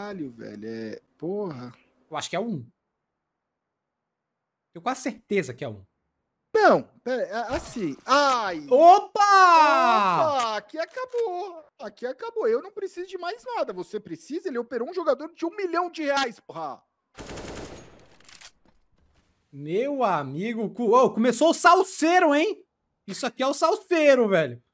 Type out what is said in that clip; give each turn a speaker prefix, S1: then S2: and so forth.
S1: Caralho, velho. É. Porra. Eu acho que é um eu Tenho
S2: quase certeza que é um. Não, pera, é assim. Ai! Opa! Opa! Aqui acabou. Aqui acabou. Eu não preciso de mais nada. Você precisa? Ele operou um jogador de um milhão de reais, porra. Meu
S3: amigo. Cu... Oh, começou o salseiro, hein? Isso aqui é o salseiro, velho.